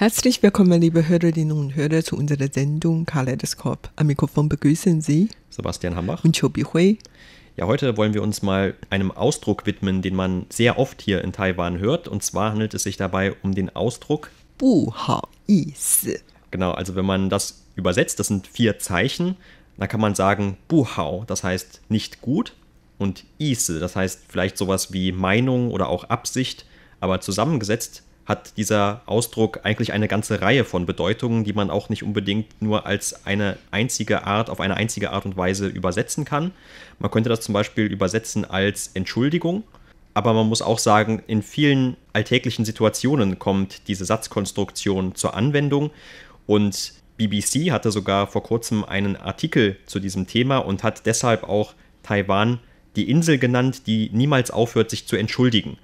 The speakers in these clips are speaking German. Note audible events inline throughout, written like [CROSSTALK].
Herzlich willkommen, liebe Hörerinnen und Hörer, zu unserer Sendung Kaleidoskop. Am Mikrofon begrüßen Sie Sebastian Hambach und Chobi Hui. Ja, heute wollen wir uns mal einem Ausdruck widmen, den man sehr oft hier in Taiwan hört. Und zwar handelt es sich dabei um den Ausdruck Bu hao Genau, also wenn man das übersetzt, das sind vier Zeichen, dann kann man sagen Bu das heißt nicht gut, und ise, das heißt vielleicht sowas wie Meinung oder auch Absicht, aber zusammengesetzt hat dieser Ausdruck eigentlich eine ganze Reihe von Bedeutungen, die man auch nicht unbedingt nur als eine einzige Art, auf eine einzige Art und Weise übersetzen kann. Man könnte das zum Beispiel übersetzen als Entschuldigung, aber man muss auch sagen, in vielen alltäglichen Situationen kommt diese Satzkonstruktion zur Anwendung und BBC hatte sogar vor kurzem einen Artikel zu diesem Thema und hat deshalb auch Taiwan die Insel genannt, die niemals aufhört, sich zu entschuldigen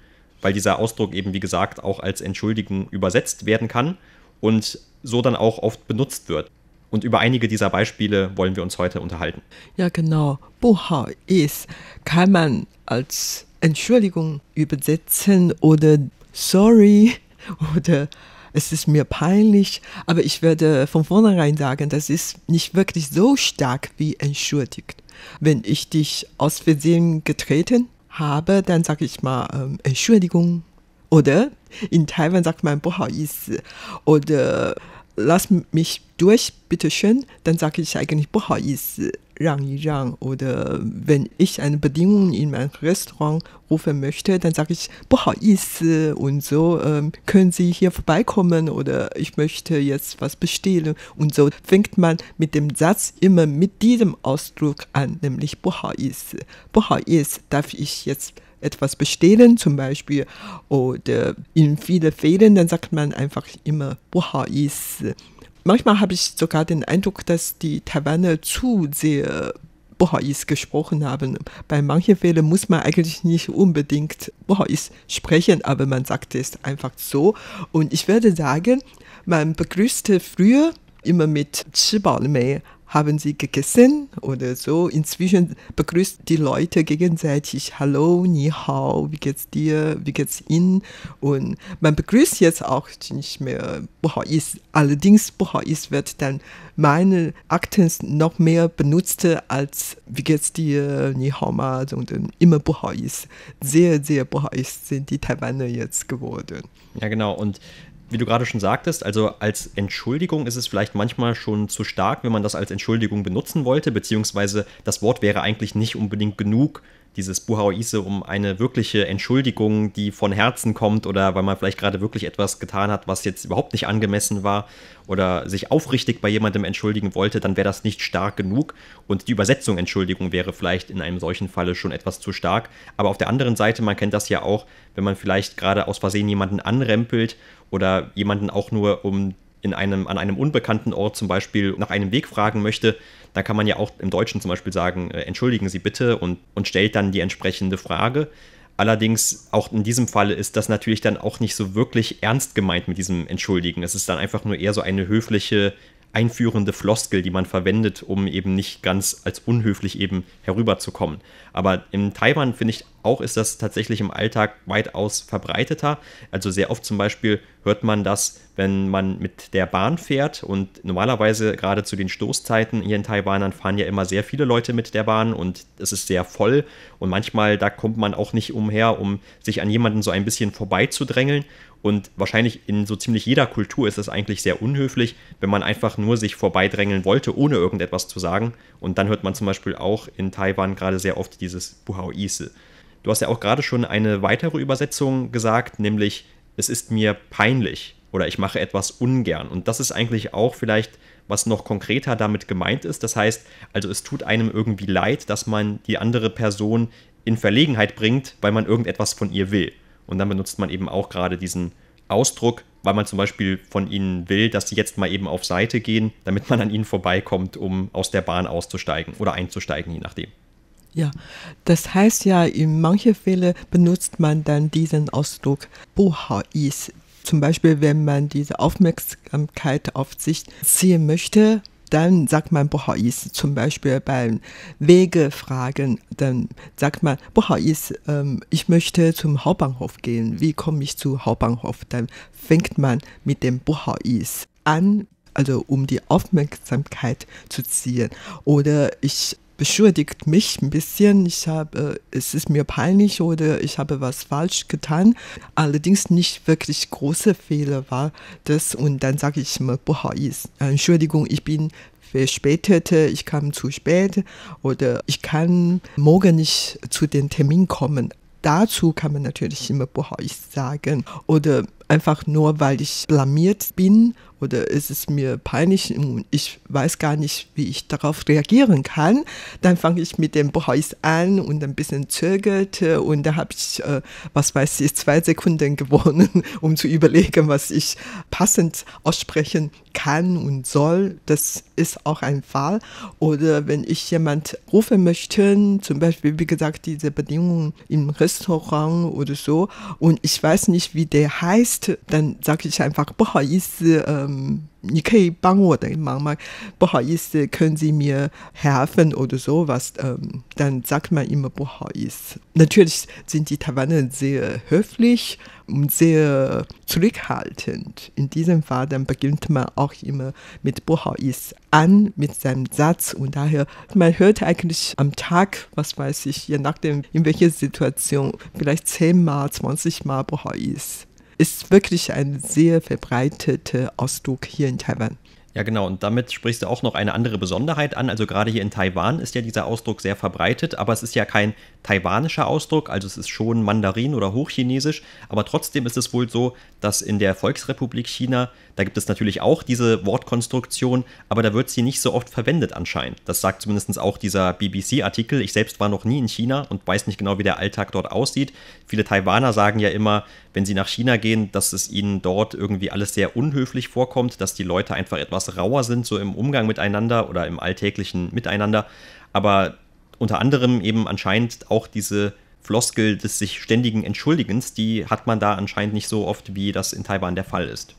weil dieser Ausdruck eben, wie gesagt, auch als Entschuldigung übersetzt werden kann und so dann auch oft benutzt wird. Und über einige dieser Beispiele wollen wir uns heute unterhalten. Ja, genau. Buha ist kann man als Entschuldigung übersetzen oder sorry [LAUGHS] oder es ist mir peinlich, aber ich werde von vornherein sagen, das ist nicht wirklich so stark wie entschuldigt. Wenn ich dich aus Versehen getreten habe, dann sage ich mal ähm, Entschuldigung oder in Taiwan sagt man Bohaisi oder äh, lass mich durch, bitteschön, dann sage ich eigentlich Bohaisi. 让一让 oder wenn ich eine Bedingung in mein Restaurant rufen möchte, dann sage ich 不好意思 und so ähm, können Sie hier vorbeikommen oder ich möchte jetzt was bestellen und so fängt man mit dem Satz immer mit diesem Ausdruck an, nämlich 不好意思，不好意思 darf ich jetzt etwas bestellen zum Beispiel oder in vielen Fällen dann sagt man einfach immer 不好意思。manchmal habe ich sogar den Eindruck, dass die Taiwaner zu sehr Bohais gesprochen haben. Bei manchen Fällen muss man eigentlich nicht unbedingt Bohais sprechen, aber man sagt es einfach so. Und ich würde sagen, man begrüßte früher immer mit 吃饱了没 haben Sie gegessen oder so. Inzwischen begrüßt die Leute gegenseitig, hallo, ni hao, wie geht's dir, wie geht's Ihnen? Und man begrüßt jetzt auch nicht mehr, ist. Allerdings, ist wird dann meine Akten noch mehr benutzt als, wie geht's dir, ni hao ma, sondern immer ist. Sehr, sehr ist sind die Taiwaner jetzt geworden. Ja, genau. Und wie du gerade schon sagtest, also als Entschuldigung ist es vielleicht manchmal schon zu stark, wenn man das als Entschuldigung benutzen wollte, beziehungsweise das Wort wäre eigentlich nicht unbedingt genug, dieses Buhaoise, um eine wirkliche Entschuldigung, die von Herzen kommt oder weil man vielleicht gerade wirklich etwas getan hat, was jetzt überhaupt nicht angemessen war oder sich aufrichtig bei jemandem entschuldigen wollte, dann wäre das nicht stark genug und die Übersetzung Entschuldigung wäre vielleicht in einem solchen Falle schon etwas zu stark. Aber auf der anderen Seite, man kennt das ja auch, wenn man vielleicht gerade aus Versehen jemanden anrempelt oder jemanden auch nur um in einem, an einem unbekannten Ort zum Beispiel nach einem Weg fragen möchte, dann kann man ja auch im Deutschen zum Beispiel sagen, äh, entschuldigen Sie bitte und, und stellt dann die entsprechende Frage. Allerdings, auch in diesem Fall ist das natürlich dann auch nicht so wirklich ernst gemeint mit diesem Entschuldigen. Es ist dann einfach nur eher so eine höfliche einführende Floskel, die man verwendet, um eben nicht ganz als unhöflich eben herüberzukommen. Aber in Taiwan finde ich auch, ist das tatsächlich im Alltag weitaus verbreiteter. Also sehr oft zum Beispiel hört man das, wenn man mit der Bahn fährt und normalerweise gerade zu den Stoßzeiten hier in Taiwan, dann fahren ja immer sehr viele Leute mit der Bahn und es ist sehr voll und manchmal da kommt man auch nicht umher, um sich an jemanden so ein bisschen vorbeizudrängeln und wahrscheinlich in so ziemlich jeder Kultur ist es eigentlich sehr unhöflich, wenn man einfach nur sich vorbeidrängeln wollte, ohne irgendetwas zu sagen und dann hört man zum Beispiel auch in Taiwan gerade sehr oft dieses Buhaoise. Du hast ja auch gerade schon eine weitere Übersetzung gesagt, nämlich es ist mir peinlich oder ich mache etwas ungern. Und das ist eigentlich auch vielleicht, was noch konkreter damit gemeint ist. Das heißt, also es tut einem irgendwie leid, dass man die andere Person in Verlegenheit bringt, weil man irgendetwas von ihr will. Und dann benutzt man eben auch gerade diesen Ausdruck, weil man zum Beispiel von ihnen will, dass sie jetzt mal eben auf Seite gehen, damit man an ihnen vorbeikommt, um aus der Bahn auszusteigen oder einzusteigen, je nachdem. Ja, das heißt ja, in manchen Fällen benutzt man dann diesen Ausdruck, 不好意思 zum Beispiel, wenn man diese Aufmerksamkeit auf sich ziehen möchte, dann sagt man Bohais. Zum Beispiel beim Wegefragen, dann sagt man Bohais, ähm, ich möchte zum Hauptbahnhof gehen. Wie komme ich zu Hauptbahnhof? Dann fängt man mit dem Bohais an, also um die Aufmerksamkeit zu ziehen. Oder ich beschuldigt mich ein bisschen. Ich habe, äh, es ist mir peinlich oder ich habe was falsch getan. Allerdings nicht wirklich große Fehler war das. Und dann sage ich immer, ist äh, Entschuldigung, ich bin verspätet, ich kam zu spät oder ich kann morgen nicht zu dem Termin kommen. Dazu kann man natürlich immer Bohais sagen oder einfach nur, weil ich blamiert bin oder ist es mir peinlich und ich weiß gar nicht, wie ich darauf reagieren kann, dann fange ich mit dem Bohais an und ein bisschen zögert und da habe ich, äh, was weiß ich, zwei Sekunden gewonnen, [LAUGHS] um zu überlegen, was ich passend aussprechen kann und soll. Das ist auch ein Fall. Oder wenn ich jemand rufen möchte, zum Beispiel, wie gesagt, diese Bedingungen im Restaurant oder so und ich weiß nicht, wie der heißt, dann sage ich einfach Bohais. Äh, ich können Sie mir helfen oder sowas? Ähm, dann sagt man immer, ist. Natürlich sind die Taiwaner sehr höflich und sehr zurückhaltend. In diesem Fall dann beginnt man auch immer mit ist an, mit seinem Satz und daher man hört eigentlich am Tag, was weiß ich, je nachdem in welcher Situation vielleicht zehnmal, zwanzigmal ist ist wirklich ein sehr verbreiteter Ausdruck hier in Taiwan. Ja, genau. Und damit sprichst du auch noch eine andere Besonderheit an. Also gerade hier in Taiwan ist ja dieser Ausdruck sehr verbreitet, aber es ist ja kein taiwanischer Ausdruck, also es ist schon Mandarin oder Hochchinesisch. Aber trotzdem ist es wohl so, dass in der Volksrepublik China, da gibt es natürlich auch diese Wortkonstruktion, aber da wird sie nicht so oft verwendet anscheinend. Das sagt zumindest auch dieser BBC-Artikel. Ich selbst war noch nie in China und weiß nicht genau, wie der Alltag dort aussieht. Viele Taiwaner sagen ja immer, wenn sie nach China gehen, dass es ihnen dort irgendwie alles sehr unhöflich vorkommt, dass die Leute einfach etwas rauer sind, so im Umgang miteinander oder im alltäglichen Miteinander. Aber unter anderem eben anscheinend auch diese Floskel des sich ständigen Entschuldigens, die hat man da anscheinend nicht so oft, wie das in Taiwan der Fall ist.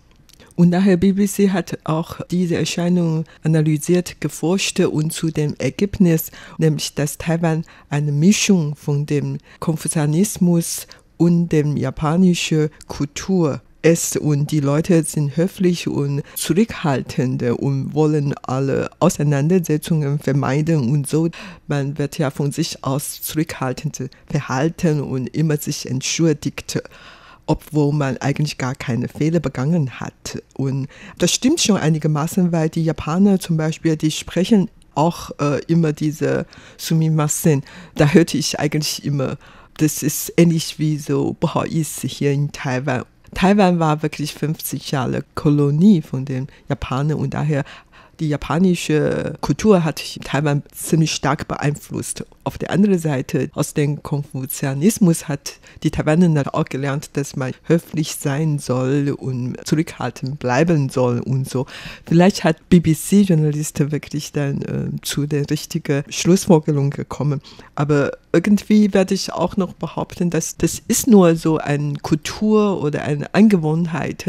Und nachher BBC hat auch diese Erscheinung analysiert, geforscht und zu dem Ergebnis, nämlich dass Taiwan eine Mischung von dem Konfuzianismus und dem japanischen Kultur ist und die Leute sind höflich und zurückhaltend und wollen alle Auseinandersetzungen vermeiden und so. Man wird ja von sich aus zurückhaltend verhalten und immer sich entschuldigt obwohl man eigentlich gar keine Fehler begangen hat. Und das stimmt schon einigermaßen, weil die Japaner zum Beispiel, die sprechen auch äh, immer diese Sumimasen. Da hörte ich eigentlich immer, das ist ähnlich wie so, boah, ist hier in Taiwan Taiwan war wirklich 50 Jahre Kolonie von den Japanern und daher die japanische Kultur hat Taiwan ziemlich stark beeinflusst. Auf der anderen Seite, aus dem Konfuzianismus hat die Taiwaner auch gelernt, dass man höflich sein soll und zurückhaltend bleiben soll und so. Vielleicht hat BBC-Journalisten wirklich dann äh, zu der richtigen Schlussfolgerung gekommen. Aber irgendwie werde ich auch noch behaupten, dass das ist nur so eine Kultur oder eine Angewohnheit.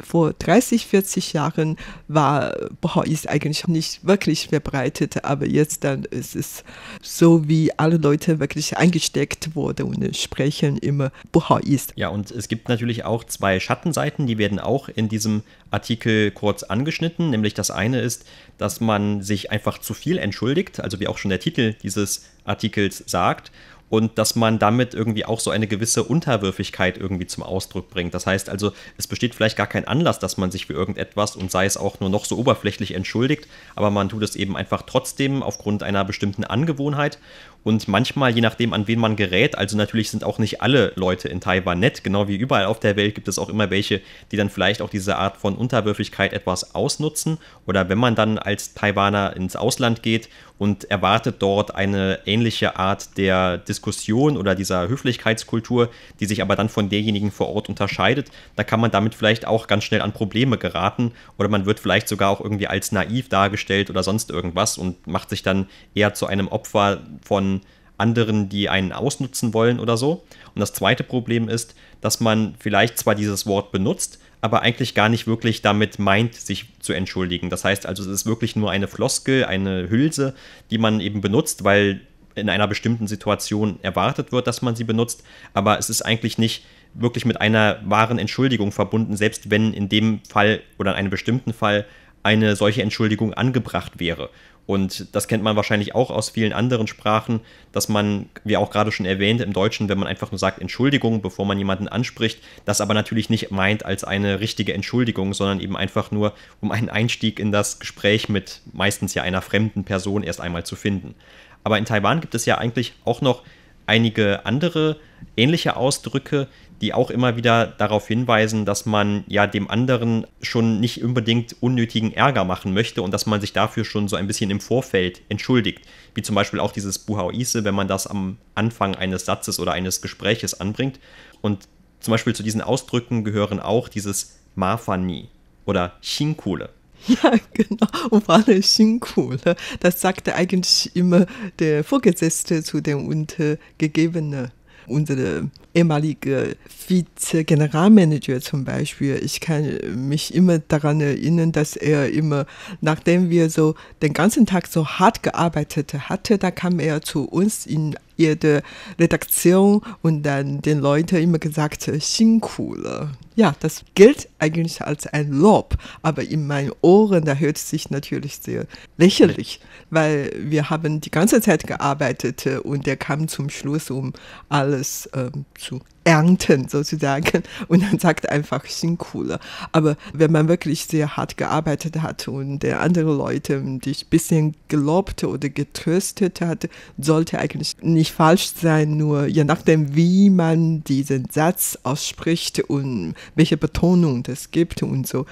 Vor 30, 40 Jahren war Baha'is eigentlich nicht wirklich verbreitet, aber jetzt dann ist es so wie wie alle Leute wirklich eingesteckt wurden und sprechen immer Buha ist. Ja, und es gibt natürlich auch zwei Schattenseiten, die werden auch in diesem Artikel kurz angeschnitten. Nämlich das eine ist, dass man sich einfach zu viel entschuldigt, also wie auch schon der Titel dieses Artikels sagt und dass man damit irgendwie auch so eine gewisse Unterwürfigkeit irgendwie zum Ausdruck bringt. Das heißt also, es besteht vielleicht gar kein Anlass, dass man sich für irgendetwas und sei es auch nur noch so oberflächlich entschuldigt, aber man tut es eben einfach trotzdem aufgrund einer bestimmten Angewohnheit und manchmal, je nachdem, an wen man gerät, also natürlich sind auch nicht alle Leute in Taiwan nett, genau wie überall auf der Welt gibt es auch immer welche, die dann vielleicht auch diese Art von Unterwürfigkeit etwas ausnutzen oder wenn man dann als Taiwaner ins Ausland geht und erwartet dort eine ähnliche Art der Diskussion oder dieser Höflichkeitskultur, die sich aber dann von derjenigen vor Ort unterscheidet, da kann man damit vielleicht auch ganz schnell an Probleme geraten oder man wird vielleicht sogar auch irgendwie als naiv dargestellt oder sonst irgendwas und macht sich dann eher zu einem Opfer von anderen, die einen ausnutzen wollen oder so. Und das zweite Problem ist, dass man vielleicht zwar dieses Wort benutzt, aber eigentlich gar nicht wirklich damit meint, sich zu entschuldigen. Das heißt also, es ist wirklich nur eine Floskel, eine Hülse, die man eben benutzt, weil in einer bestimmten Situation erwartet wird, dass man sie benutzt, aber es ist eigentlich nicht wirklich mit einer wahren Entschuldigung verbunden, selbst wenn in dem Fall oder in einem bestimmten Fall eine solche Entschuldigung angebracht wäre. Und das kennt man wahrscheinlich auch aus vielen anderen Sprachen, dass man, wie auch gerade schon erwähnt, im Deutschen, wenn man einfach nur sagt Entschuldigung, bevor man jemanden anspricht, das aber natürlich nicht meint als eine richtige Entschuldigung, sondern eben einfach nur, um einen Einstieg in das Gespräch mit meistens ja einer fremden Person erst einmal zu finden. Aber in Taiwan gibt es ja eigentlich auch noch einige andere ähnliche Ausdrücke, die auch immer wieder darauf hinweisen, dass man ja dem anderen schon nicht unbedingt unnötigen Ärger machen möchte und dass man sich dafür schon so ein bisschen im Vorfeld entschuldigt. Wie zum Beispiel auch dieses Buhaoise, wenn man das am Anfang eines Satzes oder eines Gespräches anbringt. Und zum Beispiel zu diesen Ausdrücken gehören auch dieses Mafani oder Shinkule. [LAUGHS] Ja, genau. Und vor allem Xinku, ne? das sagte eigentlich immer der Vorgesetzte zu dem Untergegebenen. Unser ehemaliger Vize-Generalmanager zum Beispiel, ich kann mich immer daran erinnern, dass er immer, nachdem wir so den ganzen Tag so hart gearbeitet hatte, da kam er zu uns in jede Redaktion und dann den Leuten immer gesagt, Xinku äh, le. Ja, das gilt eigentlich als ein Lob, aber in meinen Ohren, da hört es sich natürlich sehr lächerlich, weil wir haben die ganze Zeit gearbeitet äh, und der kam zum Schluss, um alles ähm, zu ernten sozusagen und dann sagt einfach Sinkule. Aber wenn man wirklich sehr hart gearbeitet hat und der andere Leute dich ein bisschen gelobt oder getröstet hat, sollte eigentlich nicht falsch sein, nur je nachdem, wie man diesen Satz ausspricht und welche Betonung das gibt und so.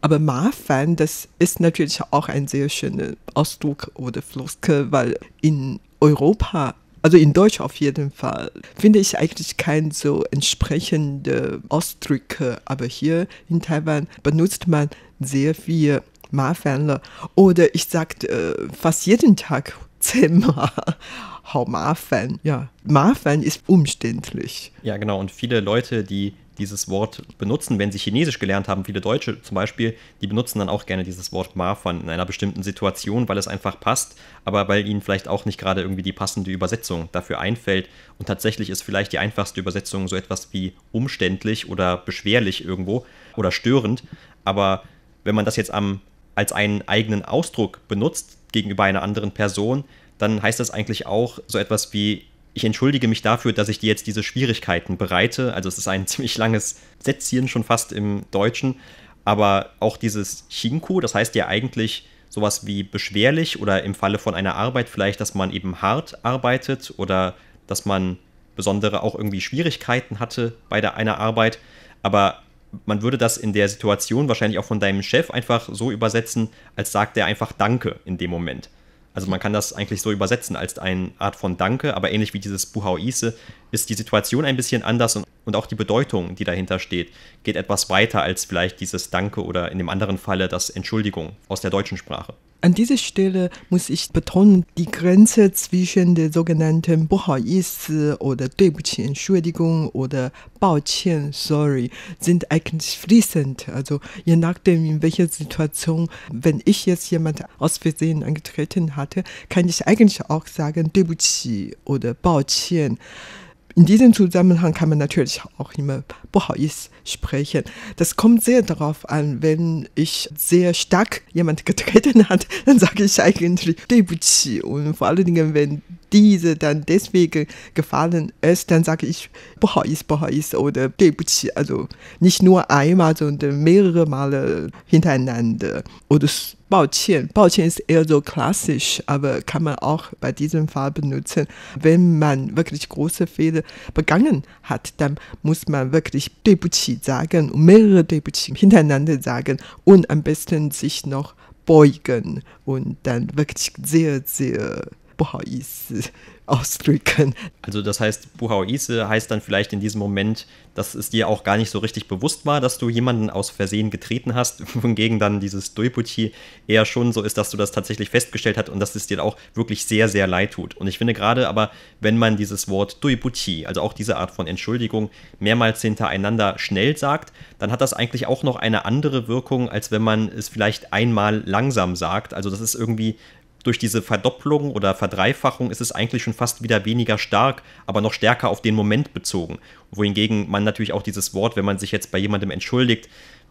Aber Mafan, das ist natürlich auch ein sehr schöner Ausdruck oder Floskel, weil in Europa also in Deutsch auf jeden Fall, finde ich eigentlich kein so entsprechende Ausdrücke. Aber hier in Taiwan benutzt man sehr viel ma Mafenle. Oder ich sagte äh, fast jeden Tag [LAUGHS] zehnmal. Hau Ma-Fan, Ja, Ma-Fan ist umständlich. Ja, genau. Und viele Leute, die dieses Wort benutzen, wenn sie Chinesisch gelernt haben. Viele Deutsche zum Beispiel, die benutzen dann auch gerne dieses Wort Marfan in einer bestimmten Situation, weil es einfach passt, aber weil ihnen vielleicht auch nicht gerade irgendwie die passende Übersetzung dafür einfällt. Und tatsächlich ist vielleicht die einfachste Übersetzung so etwas wie umständlich oder beschwerlich irgendwo oder störend. Aber wenn man das jetzt am, als einen eigenen Ausdruck benutzt gegenüber einer anderen Person, dann heißt das eigentlich auch so etwas wie ich entschuldige mich dafür, dass ich dir jetzt diese Schwierigkeiten bereite. Also es ist ein [LAUGHS] ziemlich langes Sätzchen schon fast im Deutschen. Aber auch dieses Chinku, das heißt ja eigentlich sowas wie beschwerlich oder im Falle von einer Arbeit vielleicht, dass man eben hart arbeitet oder dass man besondere auch irgendwie Schwierigkeiten hatte bei der, einer Arbeit. Aber man würde das in der Situation wahrscheinlich auch von deinem Chef einfach so übersetzen, als sagt er einfach Danke in dem Moment. Also man kann das eigentlich so übersetzen als eine Art von Danke, aber ähnlich wie dieses Buhauise ist die Situation ein bisschen anders und, und auch die Bedeutung, die dahinter steht, geht etwas weiter als vielleicht dieses Danke oder in dem anderen Falle das Entschuldigung aus der deutschen Sprache. An dieser Stelle muss ich betonen, die Grenze zwischen der sogenannten Bohaisi äh, oder Döbchen, Entschuldigung oder Baoqian, sorry, sind eigentlich fließend. Also je nachdem, in welcher Situation, wenn ich jetzt jemand aus Versehen angetreten hatte, kann ich eigentlich auch sagen Döbchen oder Baoqian. In diesem Zusammenhang kann man natürlich auch immer Bohais sprechen. Das kommt sehr darauf an, wenn ich sehr stark jemand getreten hat, [LAUGHS] dann sage ich eigentlich Debuchi. Und vor allen Dingen, wenn diese dann deswegen gefallen ist, dann sage ich Bohais, Bohais oder Debuchi. Also nicht nur einmal, sondern mehrere Male hintereinander. Oder 抱歉，抱歉 ist eher so klassisch, aber kann man auch bei diesem Fall benutzen. Wenn man wirklich große Fehler begangen hat, dann muss man wirklich Debuchi sagen und mehrere Debuchi hintereinander sagen und am besten sich noch beugen und dann wirklich sehr, sehr 不好意思 ausdrücken. Also das heißt, Buhaoise heißt dann vielleicht in diesem Moment, dass es dir auch gar nicht so richtig bewusst war, dass du jemanden aus Versehen getreten hast, [LAUGHS] wohingegen dann dieses Doibuchi eher schon so ist, dass du das tatsächlich festgestellt hast und dass es dir auch wirklich sehr, sehr leid tut. Und ich finde gerade aber, wenn man dieses Wort Doibuchi, also auch diese Art von Entschuldigung, mehrmals hintereinander schnell sagt, dann hat das eigentlich auch noch eine andere Wirkung, als wenn man es vielleicht einmal langsam sagt. Also das ist irgendwie durch diese Verdopplung oder Verdreifachung ist es eigentlich schon fast wieder weniger stark, aber noch stärker auf den Moment bezogen. Wohingegen man natürlich auch dieses Wort, wenn man sich jetzt bei jemandem entschuldigt,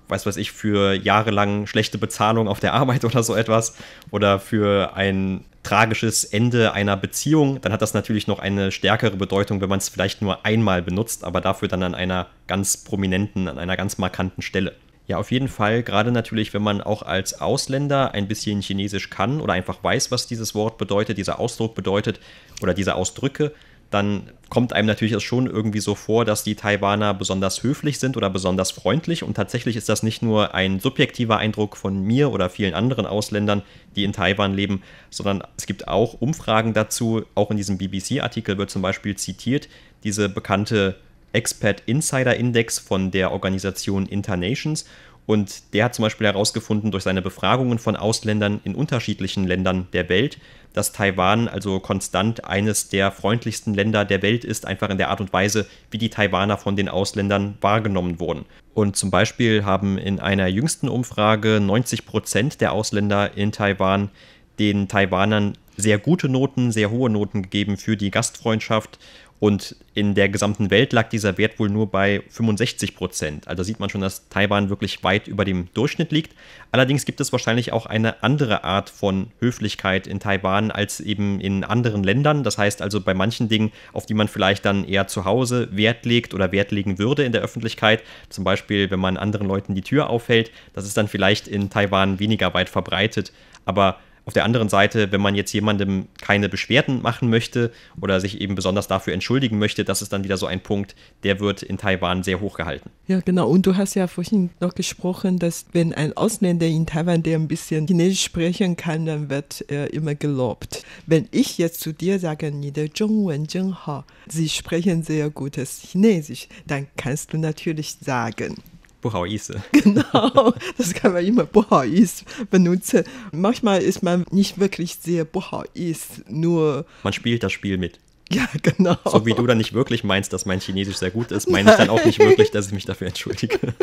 weiß was ich, für jahrelang schlechte Bezahlung auf der Arbeit oder so etwas oder für ein tragisches Ende einer Beziehung, dann hat das natürlich noch eine stärkere Bedeutung, wenn man es vielleicht nur einmal benutzt, aber dafür dann an einer ganz prominenten, an einer ganz markanten Stelle. Ja, auf jeden Fall. Gerade natürlich, wenn man auch als Ausländer ein bisschen Chinesisch kann oder einfach weiß, was dieses Wort bedeutet, dieser Ausdruck bedeutet oder diese Ausdrücke, dann kommt einem natürlich es schon irgendwie so vor, dass die Taiwaner besonders höflich sind oder besonders freundlich. Und tatsächlich ist das nicht nur ein subjektiver Eindruck von mir oder vielen anderen Ausländern, die in Taiwan leben, sondern es gibt auch Umfragen dazu. Auch in diesem BBC-Artikel wird zum Beispiel zitiert, diese bekannte Expert Insider Index von der Organisation Internations. Und der hat zum Beispiel herausgefunden durch seine Befragungen von Ausländern in unterschiedlichen Ländern der Welt, dass Taiwan also konstant eines der freundlichsten Länder der Welt ist, einfach in der Art und Weise, wie die Taiwaner von den Ausländern wahrgenommen wurden. Und zum Beispiel haben in einer jüngsten Umfrage 90 Prozent der Ausländer in Taiwan den Taiwanern sehr gute Noten, sehr hohe Noten gegeben für die Gastfreundschaft und in der gesamten Welt lag dieser Wert wohl nur bei 65 Prozent. Also sieht man schon, dass Taiwan wirklich weit über dem Durchschnitt liegt. Allerdings gibt es wahrscheinlich auch eine andere Art von Höflichkeit in Taiwan als eben in anderen Ländern. Das heißt also bei manchen Dingen, auf die man vielleicht dann eher zu Hause Wert legt oder Wert legen würde in der Öffentlichkeit. Zum Beispiel, wenn man anderen Leuten die Tür aufhält. Das ist dann vielleicht in Taiwan weniger weit verbreitet. Aber auf der anderen Seite, wenn man jetzt jemandem keine Beschwerden machen möchte oder sich eben besonders dafür entschuldigen möchte, das ist dann wieder so ein Punkt, der wird in Taiwan sehr hoch gehalten. Ja, genau. Und du hast ja vorhin noch gesprochen, dass wenn ein Ausländer in Taiwan, der ein bisschen Chinesisch sprechen kann, dann wird er immer gelobt. Wenn ich jetzt zu dir sage, Sie sprechen sehr gutes Chinesisch, dann kannst du natürlich sagen, 不好意思。Genau, [LAUGHS] das kann man immer immer 不好意思 benutzen. Manchmal ist man nicht wirklich sehr sehr 不好意思, nur. Man spielt das Spiel mit. Ja, genau. So wie du dann nicht wirklich meinst, dass mein Chinesisch sehr gut ist, meine Nein. ich dann auch nicht wirklich, dass ich mich dafür entschuldige. [LAUGHS]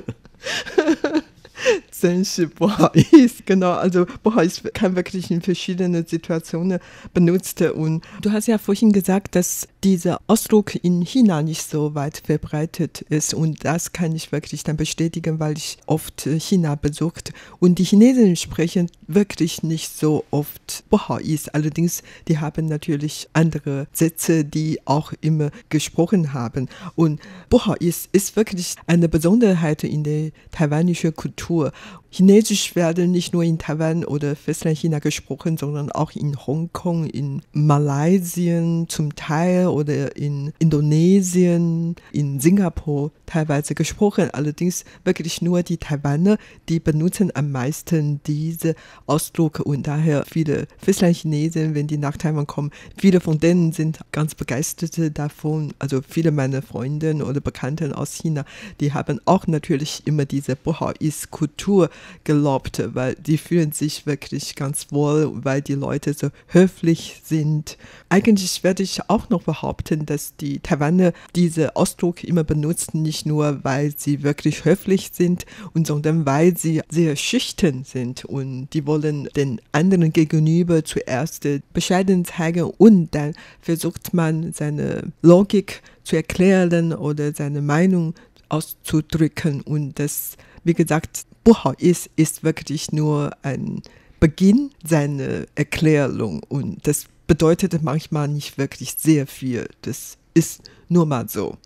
真是不好意思，genau. [LAUGHS] Also boah, ich kann wirklich in verschiedenen Situationen benutzt. Und du hast ja vorhin gesagt, dass dieser Ausdruck in China nicht so weit verbreitet ist. Und das kann ich wirklich dann bestätigen, weil ich oft äh, China besucht. Und die Chinesen sprechen wirklich nicht so oft boah, ist. Allerdings, die haben natürlich andere Sätze, die auch immer gesprochen haben. Und boah, ist, ist wirklich eine Besonderheit in der taiwanischen Kultur beaucoup euh, Chinesisch werden nicht nur in Taiwan oder Festland China gesprochen, sondern auch in Hongkong, in Malaysia zum Teil oder in Indonesien, in Singapur teilweise gesprochen. Allerdings wirklich nur die Taiwaner, die benutzen am meisten diese Ausdruck und daher viele Festland Chinesen, wenn die nach Taiwan kommen, viele von denen sind ganz begeistert davon. Also viele meiner Freundinnen oder Bekannten aus China, die haben auch natürlich immer diese Bohais-Kultur gelobt, weil die fühlen sich wirklich ganz wohl, weil die Leute so höflich sind. Eigentlich werde ich auch noch behaupten, dass die Taiwaner diesen Ausdruck immer benutzen, nicht nur, weil sie wirklich höflich sind, und sondern weil sie sehr schüchtern sind und die wollen den anderen gegenüber zuerst äh, bescheiden zeigen und dann versucht man seine Logik zu erklären oder seine Meinung auszudrücken und das wie gesagt, Buhao ist, ist wirklich nur ein Beginn seiner Erklärung und das bedeutet manchmal nicht wirklich sehr viel. Das ist nur mal so.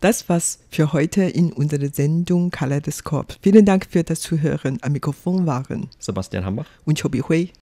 Das war's für heute in unserer Sendung Kaleidoskop. Vielen Dank für das Zuhören. Am Mikrofon waren Sebastian Hambach und Chobi Hui.